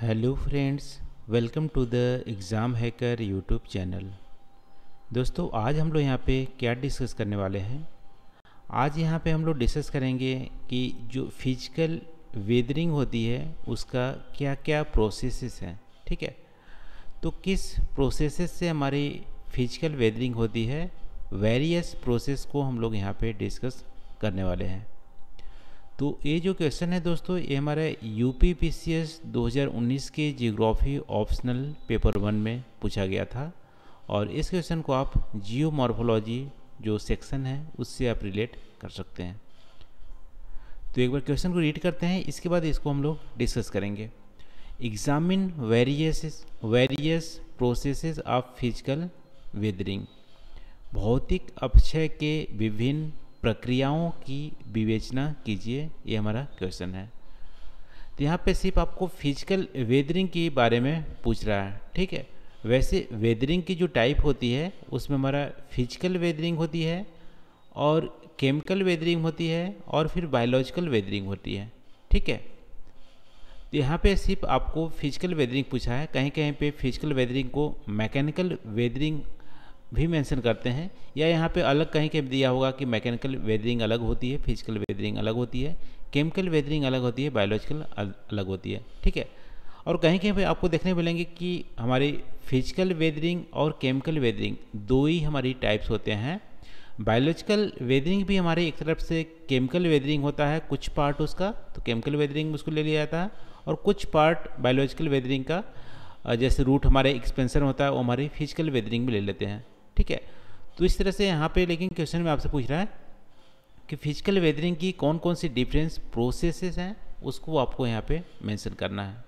hello friends welcome to the exam hacker YouTube channel दोस्तों आज हम लोग यहाँ पे क्या डिस्कस करने वाले हैं आज यहाँ पे हम लोग डिस्कस करेंगे कि जो फिजिकल वेदरिंग होती है उसका क्या क्या प्रोसेसेस हैं ठीक है तो किस प्रोसेसेस से हमारी फिजिकल वेदरिंग होती है वेरियस प्रोसेस को हम लोग यहाँ पे डिस्कस करने वाले हैं तो ये जो क्वेश्चन है दोस्तों ये हमारा U P P C S दो हज़ार उन्नीस के जियोग्राफी ऑप्शनल पेपर वन में पूछा गया था और इस क्वेश्चन को आप जियो जो सेक्शन है उससे आप रिलेट कर सकते हैं तो एक बार क्वेश्चन को रीड करते हैं इसके बाद इसको हम लोग डिस्कस करेंगे examine various various processes of physical weathering भौतिक अपक्षय के विभिन्न प्रक्रियाओं की विवेचना कीजिए ये हमारा क्वेश्चन है तो यहाँ पे सिर्फ आपको फिजिकल वेदरिंग के बारे में पूछ रहा है ठीक है वैसे वेदरिंग की जो टाइप होती है उसमें हमारा फिजिकल वेदरिंग होती है और केमिकल वेदरिंग होती है और फिर बायोलॉजिकल वेदरिंग होती है ठीक है तो यहाँ पे सिर्फ आपको फिजिकल वेदरिंग पूछा है कहीं कहीं पे फिजिकल वेदरिंग को मैकेनिकल वेदरिंग भी मेंशन करते हैं या यहाँ पे अलग कहीं के दिया होगा कि मैकेनिकल वेदरिंग अलग होती है फिजिकल वेदरिंग अलग होती है केमिकल वेदरिंग अलग होती है बायोलॉजिकल अलग होती है ठीक है और कहीं कहीं पे आपको देखने मिलेंगे कि हमारी फिजिकल वेदरिंग और केमिकल वेदरिंग दो ही हमारी टाइप्स होते हैं बायोलॉजिकल वेदरिंग भी हमारे एक तरफ से केमिकल वेदरिंग होता है कुछ पार्ट उसका तो केमिकल वेदरिंग उसको ले लिया जाता है और कुछ पार्ट बायोलॉजिकल वेदरिंग का जैसे रूट हमारे एक्सपेंसर होता है वो हमारी फिजिकल वेदरिंग भी ले लेते हैं ठीक है तो इस तरह से यहाँ पे लेकिन क्वेश्चन में आपसे पूछ रहा है कि फिजिकल वेदरिंग की कौन कौन सी डिफरेंस प्रोसेसेस हैं उसको आपको यहाँ पे मेंशन करना है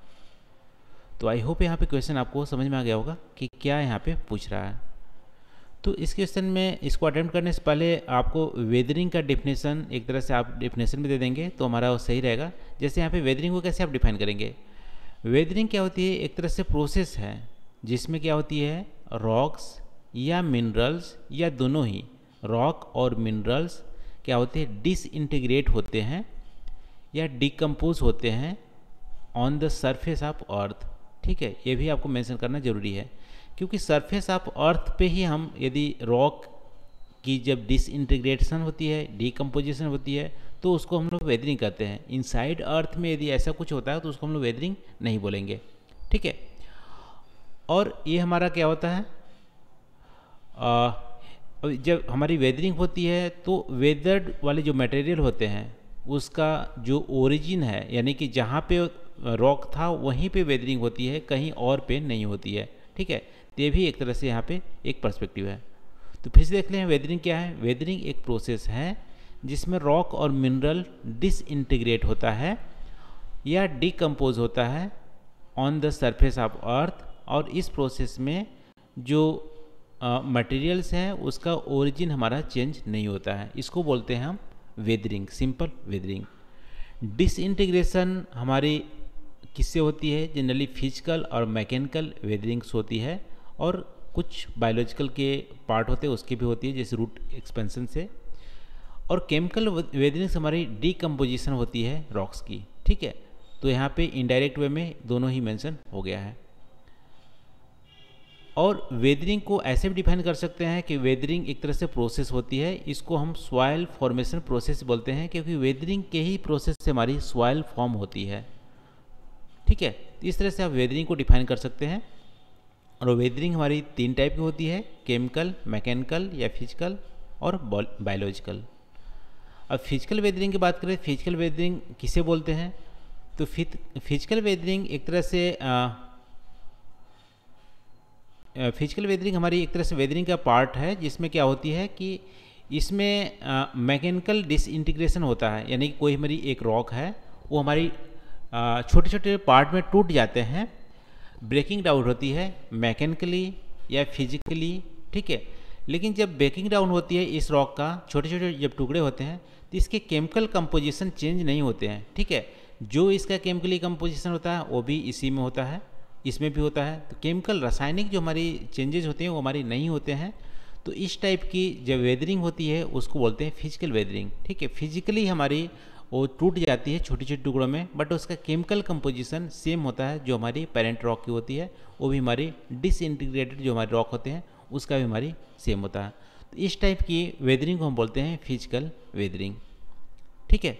तो आई होप यहाँ पे क्वेश्चन आपको समझ में आ गया होगा कि क्या यहाँ पे पूछ रहा है तो इस क्वेश्चन में इसको अटैम्प्ट करने से पहले आपको वेदरिंग का डिफिनेशन एक तरह से आप डिफिनेशन भी दे देंगे तो हमारा वो सही रहेगा जैसे यहाँ पर वेदरिंग को कैसे आप डिफाइन करेंगे वेदरिंग क्या होती है एक तरह से प्रोसेस है जिसमें क्या होती है रॉक्स या मिनरल्स या दोनों ही रॉक और मिनरल्स क्या होते हैं डिसइंटीग्रेट होते हैं या डिकम्पोज होते हैं on the surface of earth ठीक है ये भी आपको मेंशन करना ज़रूरी है क्योंकि सरफेस ऑफ अर्थ पे ही हम यदि रॉक की जब डिसइंटीग्रेशन होती है डिकम्पोजिशन होती है तो उसको हम लोग वेदरिंग कहते हैं इनसाइड अर्थ में यदि ऐसा कुछ होता है तो उसको हम लोग वेदरिंग नहीं बोलेंगे ठीक है और ये हमारा क्या होता है आ, जब हमारी वेदरिंग होती है तो वेदर्ड वाले जो मटेरियल होते हैं उसका जो ओरिजिन है यानी कि जहाँ पे रॉक था वहीं पे वेदरिंग होती है कहीं और पे नहीं होती है ठीक है तो ये भी एक तरह से यहाँ पे एक पर्सपेक्टिव है तो फिर से देख लें वेदरिंग क्या है वेदरिंग एक प्रोसेस है जिसमें रॉक और मिनरल डिसइंटीग्रेट होता है या डिकम्पोज होता है on the surface of earth और इस प्रोसेस में जो मटेरियल्स हैं उसका ओरिजिन हमारा चेंज नहीं होता है इसको बोलते हैं हम वेदरिंग सिंपल वेदरिंग डिसइंटीग्रेशन हमारी किससे होती है जनरली फिजिकल और मैकेनिकल वेदरिंग्स होती है और कुछ बायोलॉजिकल के पार्ट होते हैं उसकी भी होती है जैसे रूट एक्सपेंसन से और केमिकल वेदरिंग्स हमारी डिकम्पोजिशन होती है रॉक्स की ठीक है तो यहाँ पे इनडायरेक्ट वे में दोनों ही मेंशन हो गया है और वेदरिंग को ऐसे भी डिफाइन कर सकते हैं कि वेदरिंग एक तरह से प्रोसेस होती है इसको हम सॉयल फॉर्मेशन प्रोसेस बोलते हैं क्योंकि वेदरिंग के ही प्रोसेस से हमारी सॉयल फॉर्म होती है ठीक है तो इस तरह से आप वेदरिंग को डिफाइन कर सकते हैं और वेदरिंग हमारी तीन टाइप की होती है केमिकल मैकेनिकल या फिजिकल और बायोलॉजिकल अब फिजिकल वेदरिंग की बात करें फिजिकल वेदरिंग किसे बोलते हैं तो फिजिकल वेदरिंग एक तरह से आ, फिजिकल वेदरिंग हमारी एक तरह से वेदरिंग का पार्ट है जिसमें क्या होती है कि इसमें मैकेनिकल डिसइंटीग्रेशन होता है यानी कि कोई हमारी एक रॉक है वो हमारी छोटे छोटे पार्ट में टूट जाते हैं ब्रेकिंग डाउन होती है मैकेनिकली या फिजिकली ठीक है लेकिन जब ब्रेकिंग डाउन होती है इस रॉक का छोटे छोटे जब टुकड़े होते हैं तो इसके केमिकल कंपोजिशन चेंज नहीं होते हैं ठीक है जो इसका केमिकली कंपोजिशन होता है वो भी इसी में होता है इसमें भी होता है तो केमिकल रासायनिक जो हमारी चेंजेज होते हैं वो हमारी नहीं होते हैं तो इस टाइप की जब वेदरिंग होती है उसको बोलते हैं फिजिकल वेदरिंग ठीक है फिजिकली हमारी वो टूट जाती है छोटे छोटे टुकड़ों में बट उसका केमिकल कंपोजिशन सेम होता है जो हमारी पेरेंट रॉक की होती है वो भी हमारी डिसइंटीग्रेटेड जो हमारे रॉक होते हैं उसका भी हमारी सेम होता है तो इस टाइप की वेदरिंग को हम बोलते हैं फिजिकल वेदरिंग ठीक है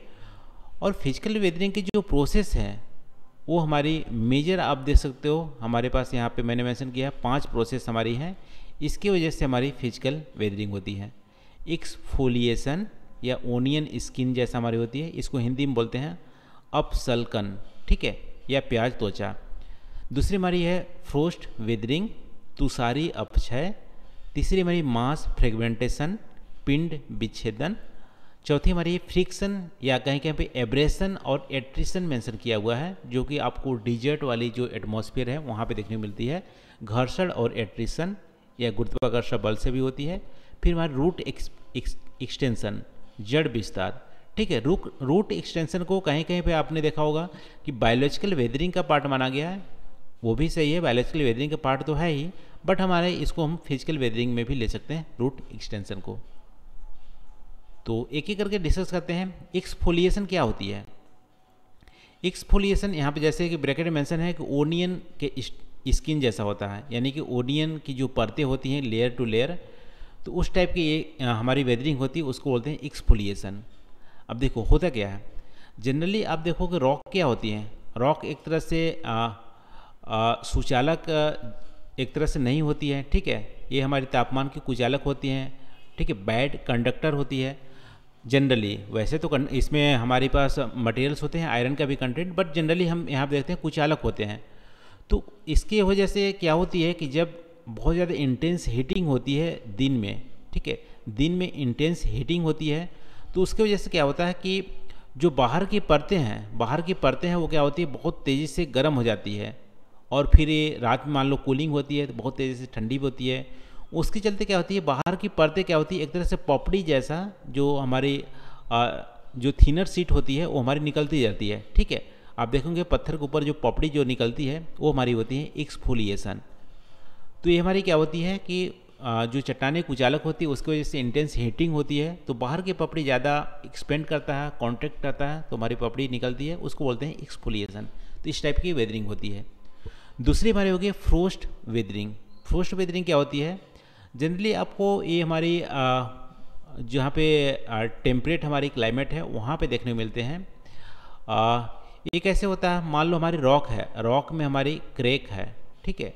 और फिजिकल वेदरिंग की जो प्रोसेस है वो हमारी मेजर आप देख सकते हो हमारे पास यहाँ पे मैंने मेंशन किया है पाँच प्रोसेस हमारी हैं इसकी वजह से हमारी फिजिकल वेदरिंग होती है एक्सफोलिएशन या ओनियन स्किन जैसा हमारी होती है इसको हिंदी में बोलते हैं अपसलकन ठीक है या प्याज त्वचा दूसरी हमारी है फ्रोस्ट वेदरिंग तुषारी अपक्षय तीसरी हमारी मांस फ्रेगमेंटेशन पिंड विच्छेदन चौथी हमारी फ्रिक्शन या कहीं कहीं पे एब्रेशन और एट्रिशन मेंशन किया हुआ है जो कि आपको डिजर्ट वाली जो एटमॉस्फेयर है वहाँ पे देखने को मिलती है घर्षण और एट्रिशन या गुरुत्वाकर्षण बल से भी होती है फिर हमारे रूट एक्सटेंशन जड़ विस्तार ठीक है रूट रूट एक्सटेंशन को कहीं कहीं पर आपने देखा होगा कि बायोलॉजिकल वेदरिंग का पार्ट माना गया है वो भी सही है बायोलॉजिकल वेदरिंग का पार्ट तो है ही बट हमारे इसको हम फिजिकल वेदरिंग में भी ले सकते हैं रूट एक्सटेंशन को तो एक एक करके डिस्कस करते हैं एक्सफोलिएशन क्या होती है एक्सफोलिएशन यहाँ पे जैसे कि ब्रैकेट मेंशन है कि ओनियन के स्किन जैसा होता है यानी कि ओनियन की जो परतें होती हैं लेयर टू लेयर तो उस टाइप की ये हमारी वेदरिंग होती है उसको बोलते हैं एक्सफोलिएशन अब देखो होता क्या है जनरली आप देखो कि रॉक क्या होती हैं रॉक एक तरह से सुचालक एक तरह से नहीं होती है ठीक है ये हमारे तापमान की कुचालक होती हैं ठीक है बैड कंडक्टर होती है जनरली वैसे तो इसमें हमारे पास मटेरियल्स होते हैं आयरन का भी कंटेंट बट जनरली हम यहाँ पर देखते हैं कुछ अलग होते हैं तो इसकी वजह से क्या होती है कि जब बहुत ज़्यादा इंटेंस हीटिंग होती है दिन में ठीक है दिन में इंटेंस हीटिंग होती है तो उसकी वजह से क्या होता है कि जो बाहर की परतें हैं बाहर की परतें हैं वो क्या होती है बहुत तेज़ी से गर्म हो जाती है और फिर रात में मान लो कूलिंग होती है तो बहुत तेज़ी से ठंडी होती है उसके चलते क्या होती है बाहर की परतें क्या होती है एक तरह से पॉपड़ी जैसा जो हमारी जो थिनर सीट होती है वो हमारी निकलती जाती है ठीक है आप देखोगे पत्थर के ऊपर जो पपड़ी जो निकलती है वो हमारी होती है एक्सफोलिएशन तो ये हमारी क्या होती है कि जो चट्टाने कुचालक होती है उसकी वजह से इंटेंस हीटिंग होती है तो बाहर की पपड़ी ज़्यादा एक्सपेंड करता है कॉन्ट्रैक्ट करता है तो हमारी पपड़ी निकलती है उसको बोलते हैं एक्सफोलिएशन तो इस टाइप की वेदरिंग होती है दूसरी हमारी होगी फ्रोस्ट वेदरिंग फ्रोस्ट वेदरिंग क्या होती है जनरली आपको ये हमारी जहाँ पे टेम्परेट हमारी क्लाइमेट है वहाँ पे देखने को मिलते हैं ये कैसे होता है मान लो हमारी रॉक है रॉक में हमारी क्रेक है ठीक है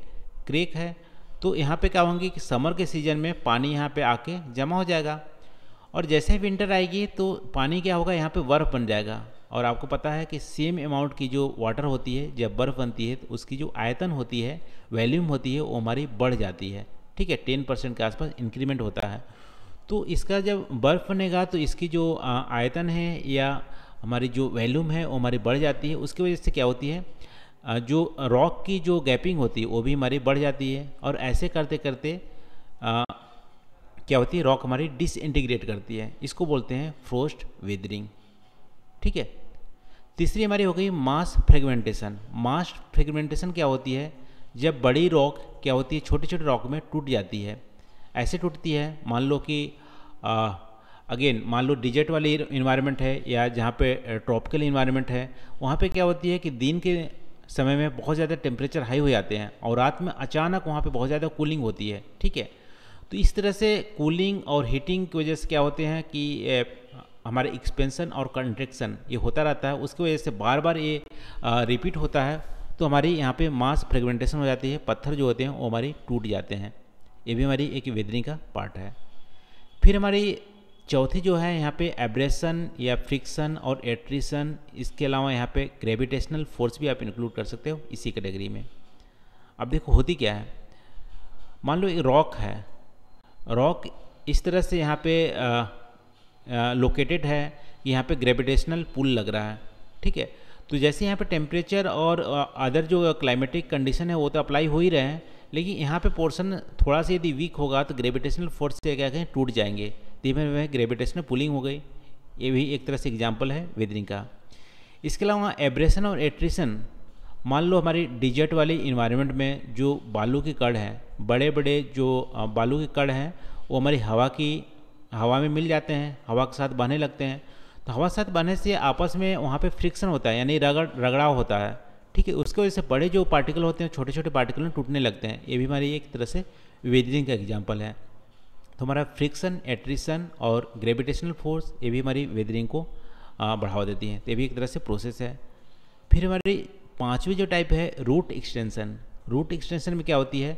क्रेक है तो यहाँ पे क्या होंगी कि समर के सीज़न में पानी यहाँ पे आके जमा हो जाएगा और जैसे विंटर आएगी तो पानी क्या होगा यहाँ पे बर्फ़ बन जाएगा और आपको पता है कि सेम अमाउंट की जो वाटर होती है जब बर्फ़ बनती है तो उसकी जो आयतन होती है वैल्यूम होती है वो हमारी बढ़ जाती है ठीक है टेन परसेंट के आसपास इंक्रीमेंट होता है तो इसका जब बर्फ़ बनेगा तो इसकी जो आयतन है या हमारी जो वैल्यूम है वो हमारी बढ़ जाती है उसकी वजह से क्या होती है जो रॉक की जो गैपिंग होती है वो भी हमारी बढ़ जाती है और ऐसे करते करते आ, क्या होती है रॉक हमारी डिसइंटीग्रेट करती है इसको बोलते हैं फ्रोस्ट वेदरिंग ठीक है तीसरी हमारी हो गई मास फ्रेगमेंटेशन मास फ्रेगमेंटेशन क्या होती है जब बड़ी रॉक क्या होती है छोटे छोटे रॉक में टूट जाती है ऐसे टूटती है मान लो कि अगेन मान लो डिजर्ट वाली इन्वायरमेंट है या जहाँ पे ट्रॉपिकल इन्वायरमेंट है वहाँ पे क्या होती है कि दिन के समय में बहुत ज़्यादा टेम्परेचर हाई हो जाते हैं और रात में अचानक वहाँ पे बहुत ज़्यादा कूलिंग होती है ठीक है तो इस तरह से कूलिंग और हीटिंग की वजह से क्या होते हैं कि ए, हमारे एक्सपेंसन और कंट्रेक्शन ये होता रहता है उसकी वजह से बार बार ये रिपीट होता है तो हमारी यहाँ पे मास फ्रेगमेंटेशन हो जाती है पत्थर जो होते हैं वो हमारी टूट जाते हैं ये भी हमारी एक वेदनी का पार्ट है फिर हमारी चौथी जो है यहाँ पे एब्रेशन या फ्रिक्शन और एट्रिशन इसके अलावा यहाँ पे ग्रेविटेशनल फोर्स भी आप इंक्लूड कर सकते हो इसी कैटेगरी में अब देखो होती क्या है मान लो एक रॉक है रॉक इस तरह से यहाँ पे लोकेटेड है यहाँ पे ग्रेविटेशनल पुल लग रहा है ठीक है तो जैसे यहाँ पे टेम्परेचर और अदर जो क्लाइमेटिक कंडीशन है वो तो अप्लाई हो ही रहे हैं लेकिन यहाँ पे पोर्शन थोड़ा सा यदि वीक होगा तो ग्रेविटेशनल फोर्स से क्या कहें टूट जाएंगे धीमे धीमे ग्रेविटेशनल पुलिंग हो गई ये भी एक तरह से एग्जाम्पल है वेदरिंग का इसके अलावा एब्रेशन और एट्रिशन मान लो हमारी डिजर्ट वाली इन्वायरमेंट में जो बालू के कड़ हैं बड़े बड़े जो बालू के कड़ हैं वो हमारी हवा की हवा में मिल जाते हैं हवा के साथ बहने लगते हैं तो हवा साथ बनने से आपस में वहाँ पे फ्रिक्शन होता है यानी रगड़ रगड़ाव होता है ठीक है उसके वजह से बड़े जो पार्टिकल होते हैं छोटे छोटे पार्टिकल टूटने लगते हैं ये भी हमारी एक तरह से वेदरिंग का एग्जाम्पल है तो हमारा फ्रिक्शन एट्रिशन और ग्रेविटेशनल फोर्स ये भी हमारी वेदरिंग को बढ़ावा देती है तो ये भी एक तरह से प्रोसेस है फिर हमारी पाँचवीं जो टाइप है रूट एक्सटेंसन रूट एक्सटेंसन में क्या होती है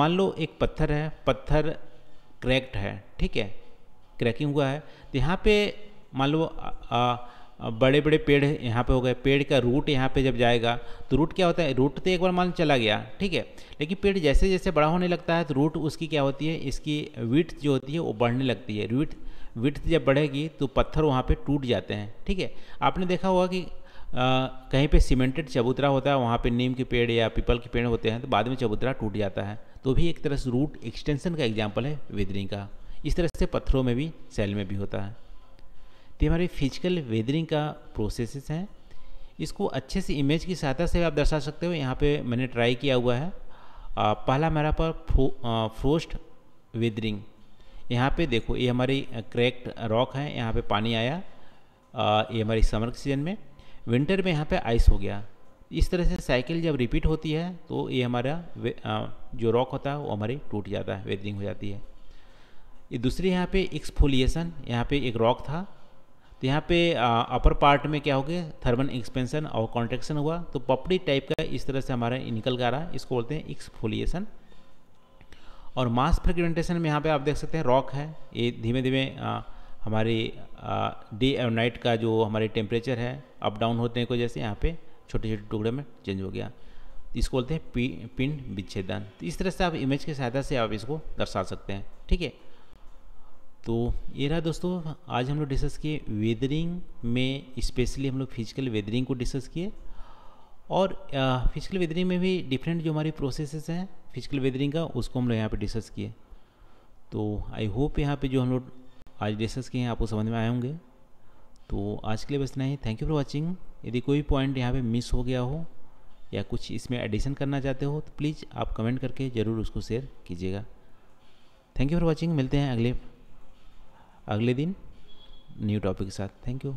मान लो एक पत्थर है पत्थर क्रैक्ट है ठीक है क्रैकिंग हुआ है तो यहाँ पे मान लो बड़े बड़े पेड़ यहाँ पे हो गए पेड़ का रूट यहाँ पे जब जाएगा तो रूट क्या होता है रूट तो एक बार मान चला गया ठीक है लेकिन पेड़ जैसे जैसे बड़ा होने लगता है तो रूट उसकी क्या होती है इसकी विथ जो होती है वो बढ़ने लगती है रूट विथ जब बढ़ेगी तो पत्थर वहाँ पे टूट जाते हैं ठीक है आपने देखा होगा कि आ, कहीं पर सीमेंटेड चबूतरा होता है वहाँ पर नीम के पेड़ या पीपल के पेड़ होते हैं तो बाद में चबूतरा टूट जाता है तो भी एक तरह से रूट एक्सटेंशन का एग्जाम्पल है वेदरिंग का इस तरह से पत्थरों में भी सेल में भी होता है तो हमारे फिजिकल वेदरिंग का प्रोसेसेस हैं इसको अच्छे से इमेज की सहायता से आप दर्शा सकते हो यहाँ पे मैंने ट्राई किया हुआ है आ, पहला हमारा पर आ, फ्रोस्ट वेदरिंग यहाँ पे देखो ये हमारी क्रैक्ड रॉक है यहाँ पे पानी आया आ, ये हमारी समर सीजन में विंटर में यहाँ पे आइस हो गया इस तरह से साइकिल जब रिपीट होती है तो ये हमारा आ, जो रॉक होता है वो हमारी टूट जाता है वेदरिंग हो जाती है ये दूसरी यहाँ पे एक्सफोलिएशन यहाँ पे एक रॉक था तो यहाँ पे अपर पार्ट में क्या हो गया थर्मल एक्सपेंशन और कॉन्ट्रेक्शन हुआ तो पपड़ी टाइप का इस तरह से हमारा निकल का रहा है इसको बोलते हैं एक्सफोलिएशन और मास फ्रेगमेंटेशन में यहाँ पे आप देख सकते हैं रॉक है ये धीमे धीमे हमारे डे और नाइट का जो हमारे टेम्परेचर है अप डाउन होते हैं जैसे यहाँ पे छोटे छोटे टुकड़े में चेंज हो गया इसको बोलते हैं पी पिंड विच्छेदन तो इस तरह से आप इमेज की सहायता से आप इसको दर्शा सकते हैं ठीक है तो ये रहा दोस्तों आज हम लोग डिस्कस किए वेदरिंग में स्पेशली हम लोग फिजिकल वेदरिंग को डिस्कस किए और फिजिकल वेदरिंग में भी डिफरेंट जो हमारी प्रोसेसेस हैं फिजिकल वेदरिंग का उसको हम लोग यहाँ पे डिस्कस किए तो आई होप यहाँ पे जो हम लोग आज डिस्कस किए हैं आपको समझ में आए होंगे तो आज के लिए बस इतना ही थैंक यू फॉर वॉचिंग यदि कोई पॉइंट यहाँ पे मिस हो गया हो या कुछ इसमें एडिशन करना चाहते हो तो प्लीज़ आप कमेंट करके ज़रूर उसको शेयर कीजिएगा थैंक यू फॉर वॉचिंग मिलते हैं अगले अगले दिन न्यू टॉपिक के साथ थैंक यू